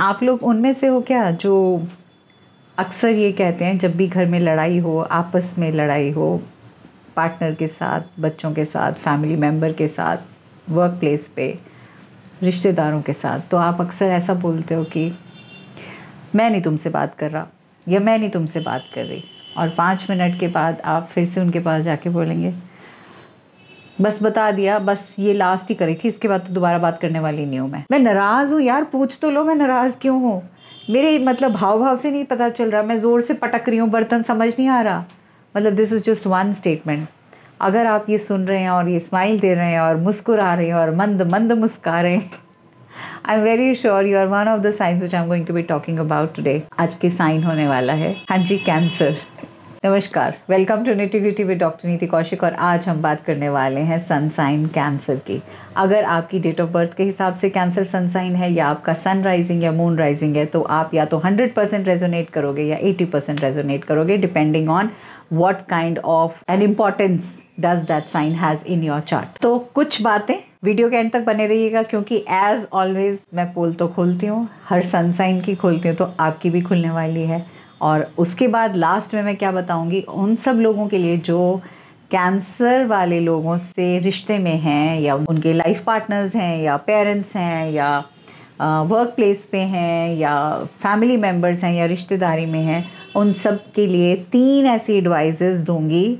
आप लोग उनमें से हो क्या जो अक्सर ये कहते हैं जब भी घर में लड़ाई हो आपस में लड़ाई हो पार्टनर के साथ बच्चों के साथ फैमिली मेम्बर के साथ वर्क प्लेस पे रिश्तेदारों के साथ तो आप अक्सर ऐसा बोलते हो कि मैं नहीं तुमसे बात कर रहा या मैं नहीं तुमसे बात कर रही और पाँच मिनट के बाद आप फिर से उनके पास जाके बोलेंगे बस बता दिया बस ये लास्ट ही करी थी इसके बाद तो दोबारा बात करने वाली नहीं हूँ मैं मैं नाराज़ हूँ यार पूछ तो लो मैं नाराज़ क्यों हूँ मेरे मतलब भाव भाव से नहीं पता चल रहा मैं ज़ोर से पटक रही हूँ बर्तन समझ नहीं आ रहा मतलब this is just one statement अगर आप ये सुन रहे हैं और ये स्माइल दे रहे हैं और मुस्कुरा रहे हैं और मंद मंद मुस्का रहे हैं I am very sure you are one of the signs which I am going to be talking about today आज के साइन होने वाला है हाँ जी कैंसर नमस्कार welcome to nitty gritty with doctor Niti Kaushik और आज हम बात करने वाले हैं सनसाइन कैंसर की अगर आपकी डेट ऑफ बर्थ के हिसाब से कैंसर सनसाइन है या आपका सन राइजिंग या मून राइजिंग है तो आप या तो 100 परसेंट रेजोनेट करोगे या 80 परसेंट रेजोनेट करोगे depending on what kind of an importance does that sign has in your chart तो कुछ बातें वीडियो के एंड तक बने रहिएगा क्योंकि एज ऑलवेज मैं पोल तो खोलती हूँ हर सनसाइन की खोलती हूँ तो आपकी भी खुलने वाली है और उसके बाद लास्ट में मैं क्या बताऊँगी उन सब लोगों के लिए जो कैंसर वाले लोगों से रिश्ते में हैं या उनके लाइफ पार्टनर्स हैं या पेरेंट्स हैं या वर्क प्लेस पे हैं या फैमिली मेम्बर्स हैं या रिश्तेदारी में हैं उन सब के लिए तीन ऐसी एडवाइजेस दूंगी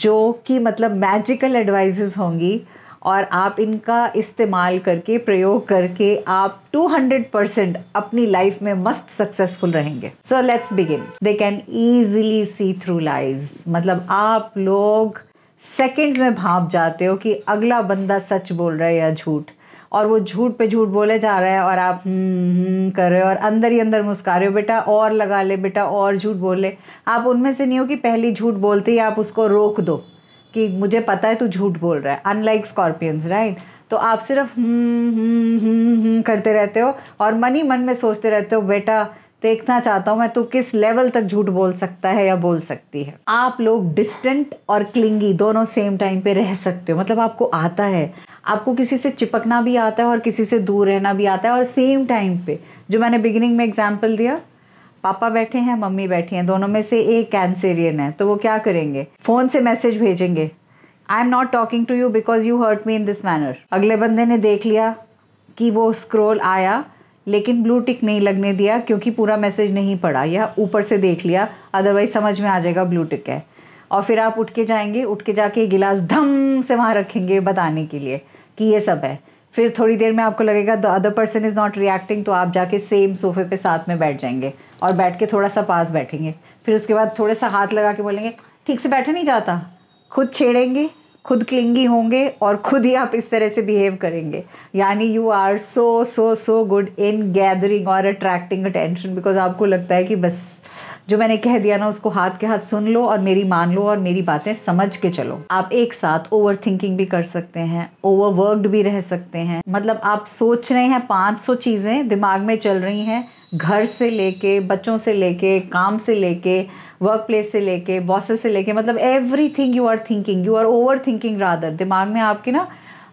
जो कि मतलब मैजिकल एडवाइज़ेज़ होंगी और आप इनका इस्तेमाल करके प्रयोग करके आप 200 परसेंट अपनी लाइफ में मस्त सक्सेसफुल रहेंगे so let's begin they can easily see through lies मतलब आप लोग सेकेंड्स में भाप जाते हो कि अगला बंदा सच बोल रहा है या झूठ और वो झूठ पे झूठ बोले जा रहा है और आप हम्म कर रहे हो और अंदर ही अंदर मुस्का रहे हो बेटा और लगा ले बेटा और झूठ बोले आप उनमें से नहीं हो कि पहली झूठ बोलते ही आप उसको रोक दो कि मुझे पता है तू झूठ बोल रहा है अनलाइक स्कॉर्पियंस राइट तो आप सिर्फ हम्म, हम्म, हम्म, हम्म करते रहते हो और मन ही मन में सोचते रहते हो बेटा देखना चाहता हूँ मैं तो किस लेवल तक झूठ बोल सकता है या बोल सकती है आप लोग डिस्टेंट और क्लिंगी दोनों सेम टाइम पे रह सकते हो मतलब आपको आता है आपको किसी से चिपकना भी आता है और किसी से दूर रहना भी आता है और सेम टाइम पे जो मैंने बिगिनिंग में एग्जाम्पल दिया पापा बैठे हैं मम्मी बैठी हैं दोनों में से एक कैंसेरियन है तो वो क्या करेंगे फ़ोन से मैसेज भेजेंगे I am not talking to you because you hurt me in this manner अगले बंदे ने देख लिया कि वो स्क्रोल आया लेकिन ब्लू टिक नहीं लगने दिया क्योंकि पूरा मैसेज नहीं पड़ा या ऊपर से देख लिया अदरवाइज समझ में आ जाएगा ब्लू टिक है और फिर आप उठ के जाएंगे उठ के जाके गिलास धम से वहाँ रखेंगे बताने के लिए कि ये सब है फिर थोड़ी देर में आपको लगेगा the other person is not reacting तो आप जाके सेम सोफे पे साथ में बैठ जाएंगे और बैठ के थोड़ा सा पास बैठेंगे फिर उसके बाद थोड़ा सा हाथ लगा के बोलेंगे ठीक से बैठा नहीं जाता खुद छेड़ेंगे खुद क्लिंगी होंगे और खुद ही आप इस तरह से बिहेव करेंगे यानी you are so so so good in gathering और अट्रैक्टिंग अटेंशन बिकॉज आपको लगता है कि बस जो मैंने कह दिया ना उसको हाथ के हाथ सुन लो और मेरी मान लो और मेरी बातें समझ के चलो आप एक साथ ओवर थिंकिंग भी कर सकते हैं ओवर वर्कड भी रह सकते हैं मतलब आप सोच रहे हैं 500 चीज़ें दिमाग में चल रही हैं घर से लेके बच्चों से लेके काम से लेके वर्क प्लेस से लेके बॉसेस से लेके मतलब everything you are thinking you are over thinking rather दिमाग में आपके ना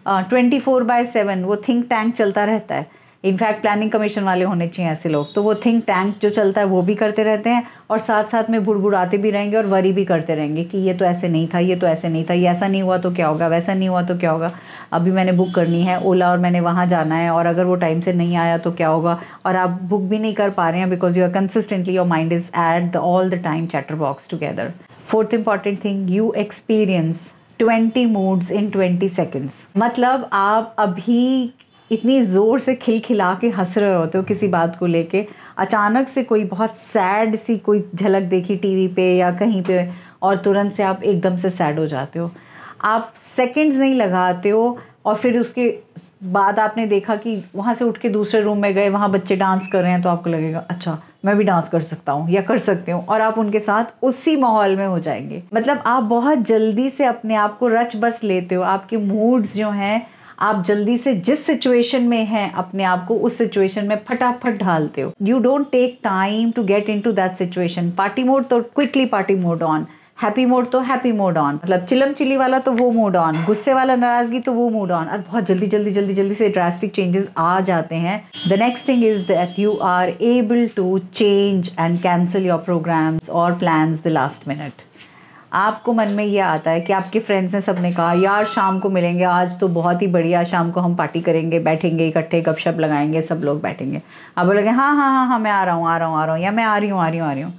ट्वेंटी फोर बाय सेवन वो थिंक टैंक चलता रहता है इनफैक्ट प्लानिंग कमीशन वाले होने चाहिए ऐसे लोग तो वो थिंक टैंक जो चलता है वो भी करते रहते हैं और साथ साथ में बुड़बुड़ाते भी रहेंगे और वरी भी करते रहेंगे कि ये तो ऐसे नहीं था ये तो ऐसे नहीं था ये ऐसा नहीं हुआ तो क्या होगा वैसा नहीं हुआ तो क्या होगा अभी मैंने बुक करनी है ओला और मैंने वहाँ जाना है और अगर वो टाइम से नहीं आया तो क्या होगा और आप बुक भी नहीं कर पा रहे हैं because you are consistently your mind is at the all the time chatterbox together fourth important thing you experience twenty moods in twenty seconds मतलब आप अभी इतनी ज़ोर से खिलखिला के हंस रहे होते हो किसी बात को लेके अचानक से कोई बहुत सैड सी कोई झलक देखी टीवी पे या कहीं पे और तुरंत से आप एकदम से सैड हो जाते हो आप सेकंड्स नहीं लगाते हो और फिर उसके बाद आपने देखा कि वहाँ से उठ के दूसरे रूम में गए वहाँ बच्चे डांस कर रहे हैं तो आपको लगेगा अच्छा मैं भी डांस कर सकता हूँ या कर सकती हूँ और आप उनके साथ उसी माहौल में हो जाएंगे मतलब आप बहुत जल्दी से अपने आप को रच बस लेते हो आपके मूड्स जो हैं आप जल्दी से जिस सिचुएशन में हैं अपने आप को उस सिचुएशन में फटाफट ढालते हो you don't take time to get into that situation party mode तो quickly party mode on happy mode तो हैप्पी मोड ऑन मतलब चिलम चिली वाला तो वो मोड ऑन गुस्से वाला नाराजगी तो वो मोड ऑन और बहुत जल्दी जल्दी जल्दी जल्दी से ड्रास्टिक चेंजेस आ जाते हैं the next thing is that you are able to change and cancel your programmes और प्लान द लास्ट मिनट आपको मन में ये आता है कि आपके फ्रेंड्स ने सबने कहा यार शाम को मिलेंगे आज तो बहुत ही बढ़िया शाम को हम पार्टी करेंगे बैठेंगे इकट्ठे गपशप लगाएंगे सब लोग बैठेंगे आप बोलेंगे हाँ हाँ हाँ हाँ मैं आ रहा हूँ आ रहा हूँ आ रहा हूँ या मैं आ रही हूँ आ रही हूँ आ रही हूँ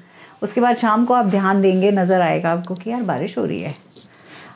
उसके बाद शाम को आप ध्यान देंगे नज़र आएगा आपको कि यार बारिश हो रही है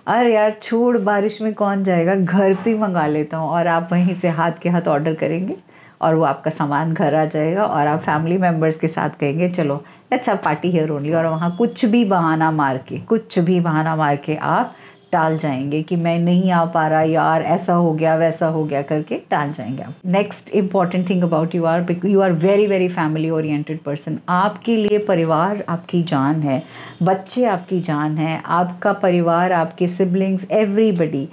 अरे यार छोड़ बारिश में कौन जाएगा घर तो ही मंगा लेता हूँ और आप वहीं से हाथ के हाथ ऑर्डर करेंगे और वो आपका सामान घर आ जाएगा और आप फैमिली मेम्बर्स के साथ कहेंगे चलो let's have party here only और वहाँ कुछ भी बहाना मार के कुछ भी बहाना मार के आप टाल जाएंगे कि मैं नहीं आ पा रहा यार ऐसा हो गया वैसा हो गया करके टाल जाएंगे आप next important thing about you are you are very very family oriented person आपके लिए परिवार आपकी जान है बच्चे आपकी जान है आपका परिवार आपके सिबलिंग्स एवरीबडी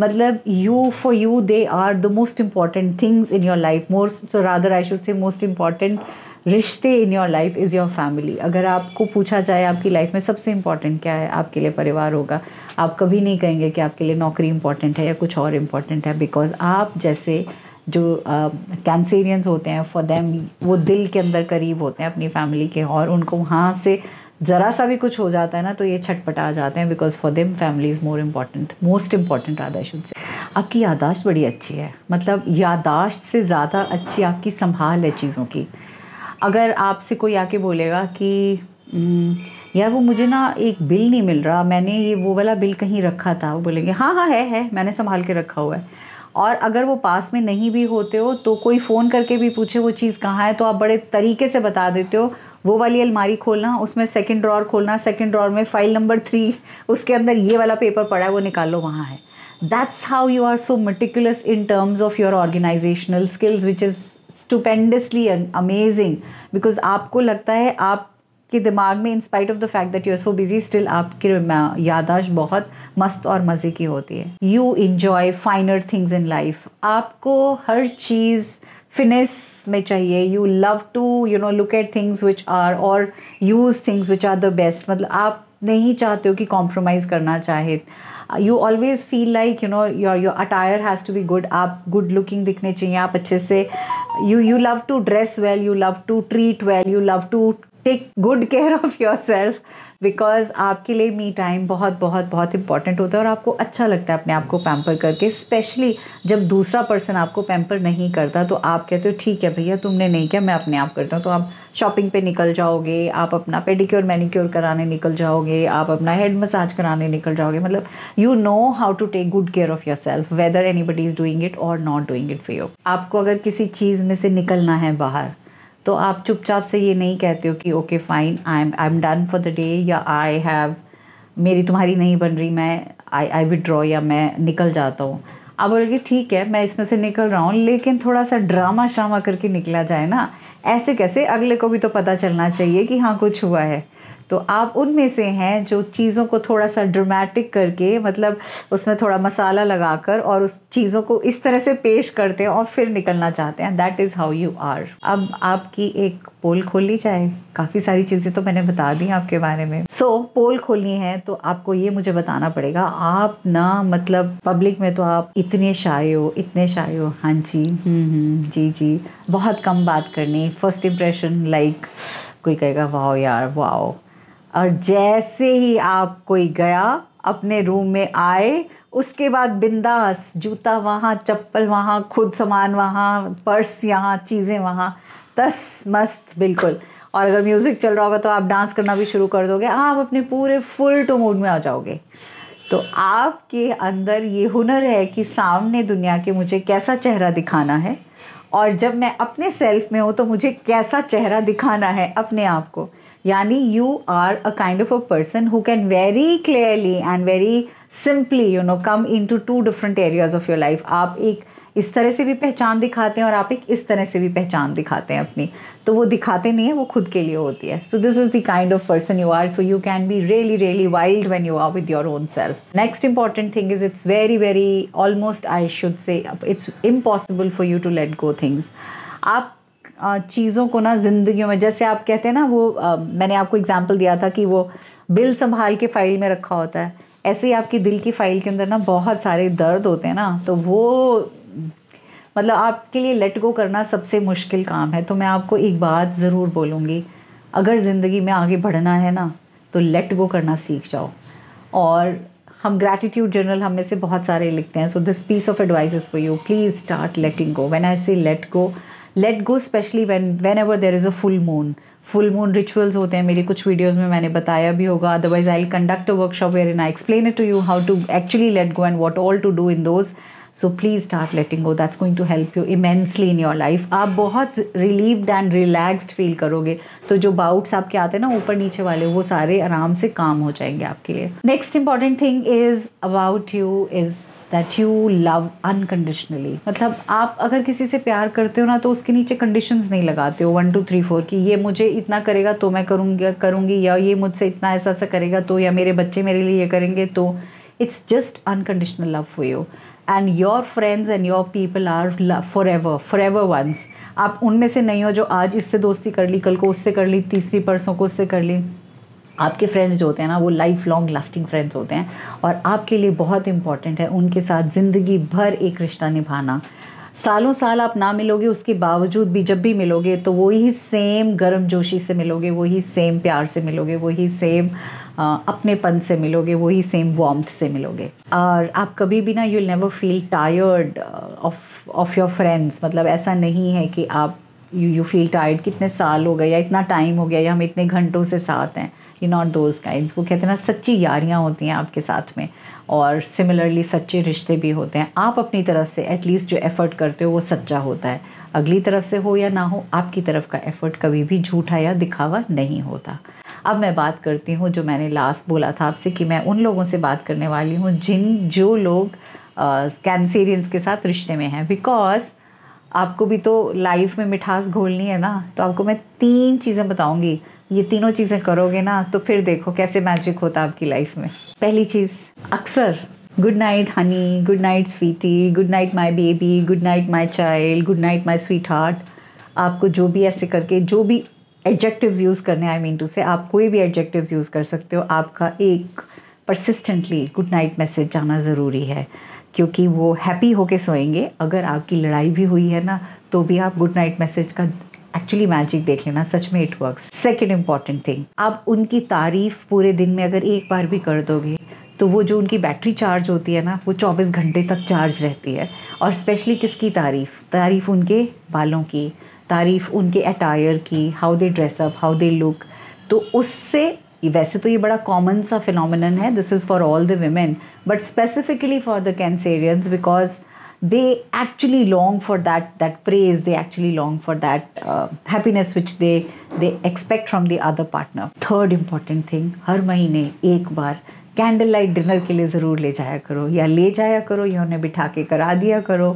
मतलब you for you they are the most important things in your life more so rather I should say most important रिश्ते in your life is your family अगर आपको पूछा जाए आपकी लाइफ में सबसे इंपॉर्टेंट क्या है आपके लिए परिवार होगा आप कभी नहीं कहेंगे कि आपके लिए नौकरी इंपॉर्टेंट है या कुछ और इम्पॉर्टेंट है बिकॉज आप जैसे जो कैंसेरियंस uh, होते हैं फॉर देम वो दिल के अंदर करीब होते हैं अपनी फैमिली के और उनको वहाँ से ज़रा सा भी कुछ हो जाता है ना तो ये छटपट आ जाते हैं because for them family is more important most important rather should say आपकी यादाश्त बड़ी अच्छी है मतलब यादाश्त से ज़्यादा अच्छी आपकी संभाल है चीज़ों की अगर आपसे कोई आके बोलेगा कि यार वो मुझे ना एक बिल नहीं मिल रहा मैंने ये वो वाला बिल कहीं रखा था वो बोलेंगे हाँ हाँ है है मैंने संभाल के रखा हुआ है और अगर वो पास में नहीं भी होते हो तो कोई फ़ोन करके भी पूछे वो चीज़ कहाँ है तो आप बड़े तरीके से बता देते हो वो वाली अलमारी खोलना उसमें सेकंड ड्रॉर खोलना सेकंड ड्रॉर में फ़ाइल नंबर थ्री उसके अंदर ये वाला पेपर पड़ा है वो निकालो वहाँ है that's how you are so meticulous in terms of your organisational skills which is stupendously amazing because आपको लगता है आप के दिमाग में in spite of the fact that you are so busy still आपकी यादाश्त बहुत मस्त और मज़े की होती है you enjoy finer things in life आपको हर चीज़ फिनेस में चाहिए you love to you know look at things which are और use things which are the best मतलब आप नहीं चाहते हो कि कॉम्प्रोमाइज़ करना चाहे you always feel like you know your your attire has to be good आप गुड लुकिंग दिखने चाहिए आप अच्छे से you you love to dress well you love to treat well you love to take good care of yourself because आपके लिए me time बहुत बहुत बहुत इंपॉर्टेंट होता है और आपको अच्छा लगता है अपने आप को पैम्पर करके स्पेशली जब दूसरा पर्सन आपको पैम्पर नहीं करता तो आप कहते हो ठीक है भैया तुमने नहीं किया मैं अपने आप करता हूँ तो आप शॉपिंग पे निकल जाओगे आप अपना पेडिक्योर मैनिक्योर कराने निकल जाओगे आप अपना हेड मसाज कराने निकल जाओगे मतलब you know how to take good care of yourself whether anybody is doing it और not doing it for you आपको अगर किसी चीज़ में से निकलना है बाहर तो आप चुपचाप से ये नहीं कहते हो कि okay fine I am I am done for the day या आई हैव मेरी तुम्हारी नहीं बन रही मैं आई आई विड्रॉ या मैं निकल जाता हूँ आप बोलोगे ठीक है मैं इसमें से निकल रहा हूँ लेकिन थोड़ा सा ड्रामा श्रामा करके निकला जाए ना ऐसे कैसे अगले को भी तो पता चलना चाहिए कि हाँ कुछ हुआ है तो आप उनमें से हैं जो चीज़ों को थोड़ा सा ड्रामेटिक करके मतलब उसमें थोड़ा मसाला लगाकर और उस चीज़ों को इस तरह से पेश करते हैं और फिर निकलना चाहते हैं that is how you are अब आपकी एक पोल खोली जाए काफ़ी सारी चीज़ें तो मैंने बता दी आपके बारे में सो so, पोल खोलनी है तो आपको ये मुझे बताना पड़ेगा आप ना मतलब पब्लिक में तो आप इतने शाय हो इतने शाय हो हाँ जी हम्म, हम्म। जी जी बहुत कम बात करनी फर्स्ट इम्प्रेशन लाइक कोई कहेगा वाह यार वाह और जैसे ही आप कोई गया अपने रूम में आए उसके बाद बिंदास जूता वहाँ चप्पल वहाँ खुद सामान वहाँ पर्स यहाँ चीज़ें वहाँ तस मस्त बिल्कुल और अगर म्यूज़िक चल रहा होगा तो आप डांस करना भी शुरू कर दोगे आप अपने पूरे फुल टू मूड में आ जाओगे तो आपके अंदर ये हुनर है कि सामने दुनिया के मुझे कैसा चेहरा दिखाना है और जब मैं अपने सेल्फ में हूँ तो मुझे कैसा चेहरा दिखाना है अपने आप को Yani, you are a kind of a person who can very clearly and very simply, you know, come into two different areas of your life. आप एक इस तरह से भी पहचान दिखाते हैं और आप एक इस तरह से भी पहचान दिखाते हैं अपनी तो वो दिखाते नहीं है वो खुद के लिए होती है so this is the kind of person you are so you can be really really wild when you are with your own self next important thing is it's very very almost I should say it's impossible for you to let go things आप चीज़ों को ना ज़िंदगी में जैसे आप कहते हैं ना वो आ, मैंने आपको एग्जाम्पल दिया था कि वो बिल संभाल के फाइल में रखा होता है ऐसे ही आपकी दिल की फाइल के अंदर ना बहुत सारे दर्द होते हैं ना तो वो मतलब आपके लिए लेट गो करना सबसे मुश्किल काम है तो मैं आपको एक बात ज़रूर बोलूँगी अगर ज़िंदगी में आगे बढ़ना है ना तो लेट गो करना सीख जाओ और हम ग्रैटिट्यूड जर्नल हम में से बहुत सारे लिखते हैं so this piece of advice for you please start letting go when I say let go let go specially when whenever there is a full moon full moon rituals होते हैं मेरी कुछ वीडियोज़ में मैंने बताया भी होगा otherwise I conduct a workshop where in I explain it to you how to actually let go and what all to do in those so please start letting go that's going to help you immensely in your life आप बहुत relieved and relaxed feel करोगे तो जो bouts आपके आते हैं ना ऊपर नीचे वाले वो सारे आराम से काम हो जाएंगे आपके लिए next important thing is about you is that you love unconditionally मतलब आप अगर किसी से प्यार करते हो ना तो उसके नीचे कंडीशंस नहीं लगाते हो वन टू थ्री फोर की ये मुझे इतना करेगा तो मैं करूँगी करूँगी या ये मुझसे इतना ऐसा ऐसा करेगा तो या मेरे बच्चे मेरे लिए ये करेंगे तो it's just unconditional love for you and your friends and your people are forever forever once आप उनमें से नहीं हो जो आज इससे दोस्ती कर ली कल को उससे कर ली तीसरी परसों को उससे कर ली आपके फ्रेंड्स जो होते हैं ना वो लाइफ लॉन्ग लास्टिंग फ्रेंड्स होते हैं और आपके लिए बहुत इंपॉर्टेंट है उनके साथ ज़िंदगी भर एक रिश्ता निभाना सालों साल आप ना मिलोगे उसके बावजूद भी जब भी मिलोगे तो वही सेम गर्म जोशी से मिलोगे वही सेम प्यार से मिलोगे वही सेम अपनेपन से मिलोगे वही सेम वॉम्थ से मिलोगे और आप कभी भी ना you'll never feel tired of of your friends मतलब ऐसा नहीं है कि आप यू यू फील टायर्ड कितने साल हो गए या इतना टाइम हो गया या हम इतने घंटों से साथ हैं यू नॉट दोज काइंड वो कहते हैं ना सच्ची यारियाँ होती हैं आपके साथ में और सिमिलरली सच्चे रिश्ते भी होते हैं आप अपनी तरफ से एटलीस्ट जो एफ़र्ट करते हो वो सच्चा होता है अगली तरफ से हो या ना हो आपकी तरफ का एफ़र्ट कभी भी झूठा या दिखावा नहीं होता अब मैं बात करती हूँ जो मैंने लास्ट बोला था आपसे कि मैं उन लोगों से बात करने वाली हूँ जिन जो लोग कैंसेरियंस के साथ रिश्ते में हैं बिकॉज आपको भी तो लाइफ में मिठास घोलनी है ना तो आपको मैं तीन चीज़ें बताऊँगी ये तीनों चीज़ें करोगे ना तो फिर देखो कैसे मैजिक होता आपकी लाइफ में पहली चीज़ अक्सर good night honey good night sweetie good night my baby good night my child good night my sweetheart आपको जो भी ऐसे करके जो भी एडजेक्टिव्स यूज़ करने आई मीन टू से आप कोई भी एडजेक्टिव्स यूज़ कर सकते हो आपका एक परसिस्टेंटली गुड नाइट मैसेज जाना ज़रूरी है क्योंकि वो हैप्पी होके सोएंगे अगर आपकी लड़ाई भी हुई है ना तो भी आप गुड नाइट मैसेज का एक्चुअली मैजिक देख लेना सच में it work second important thing आप उनकी तारीफ पूरे दिन में अगर एक बार भी कर दोगे तो वो जो उनकी बैटरी चार्ज होती है ना वो 24 घंटे तक चार्ज रहती है और स्पेशली किसकी तारीफ तारीफ उनके बालों की तारीफ़ उनके अटायर की how they dress up how they look तो उससे वैसे तो ये बड़ा कॉमन सा फिनमिन है this is for all the women but specifically for the Cancerians because they actually long for that that praise they actually long for that happiness which they they expect from the other partner third important thing हर महीने एक बार candle light dinner के लिए ज़रूर ले जाया करो या ले जाया करो या उन्हें बिठा के करा दिया करो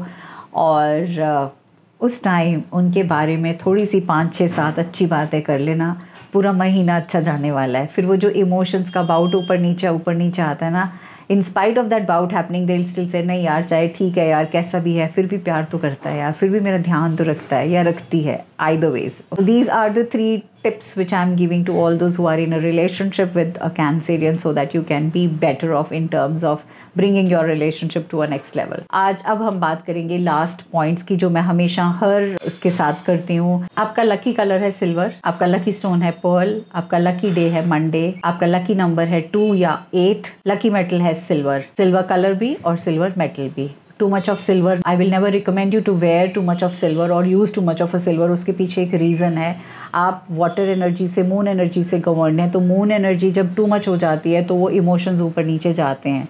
और uh, उस टाइम उनके बारे में थोड़ी सी पाँच छः सात अच्छी बातें कर लेना पूरा महीना अच्छा जाने वाला है फिर वो जो इमोशंस का बाउट ऊपर नीचे ऊपर नीचे आता है ना in spite of that about happening दिल स्टिल से नहीं यार चाहे ठीक है यार कैसा भी है फिर भी प्यार तो करता है यार फिर भी मेरा ध्यान तो रखता है या रखती है either ways these are the three tips which I'm giving to all those who are in a relationship with a Cancerian so that you can be better off in terms of bringing your relationship to a next level. आज अब हम बात करेंगे last points की जो मैं हमेशा हर उसके साथ करती हूँ आपका lucky color है silver, आपका lucky stone है pearl, आपका lucky day है Monday, आपका lucky number है टू या एट lucky metal है silver, silver color भी और silver metal भी too much of silver I will never recommend you to wear too much of silver और use too much of a silver उसके पीछे एक रीज़न है आप वाटर एनर्जी से मून एनर्जी से गवर्न है तो मून एनर्जी जब टू मच हो जाती है तो वो इमोशंस ऊपर नीचे जाते हैं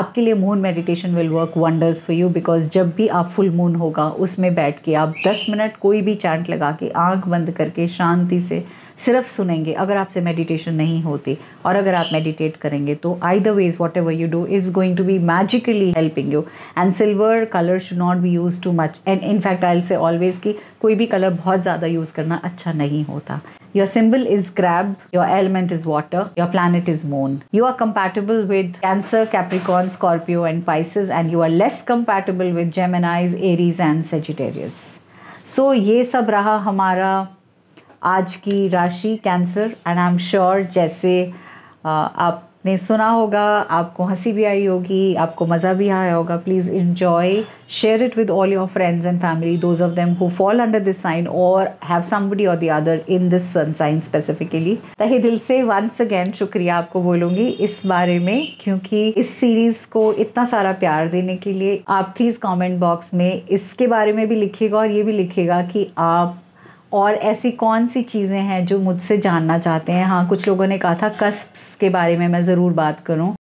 आपके लिए moon meditation will work wonders for you because जब भी आप फुल मून होगा उसमें बैठ के आप दस मिनट कोई भी चैंट लगा के आँख बंद करके शांति से सिर्फ सुनेंगे अगर आपसे मेडिटेशन नहीं होती और अगर आप मेडिटेट करेंगे तो either ways whatever you do is going to be magically helping you and silver colour should not be use too much and in fact I say always कि कोई भी कलर बहुत ज़्यादा यूज़ करना अच्छा नहीं होता Your symbol is crab, your element is water, your planet is moon. You are compatible with Cancer, Capricorn, Scorpio, and Pisces, and you are less compatible with Gemini's, Aries, and Sagittarius. So, ये सब रहा हमारा आज की राशि Cancer and I am sure जैसे आपने सुना होगा आपको हंसी भी आई होगी आपको मज़ा भी आया होगा please enjoy share it with all your friends and family those of them who fall under this sign or have somebody or the other in this sun sign specifically तहे दिल से वंस अगेन शुक्रिया आपको बोलूँगी इस बारे में क्योंकि इस सीरीज़ को इतना सारा प्यार देने के लिए आप प्लीज़ कॉमेंट बॉक्स में इसके बारे में भी लिखिएगा और ये भी लिखिएगा कि आप और ऐसी कौन सी चीज़ें हैं जो मुझसे जानना चाहते हैं हाँ कुछ लोगों ने कहा था कस्ब्स के बारे में मैं ज़रूर बात करूँ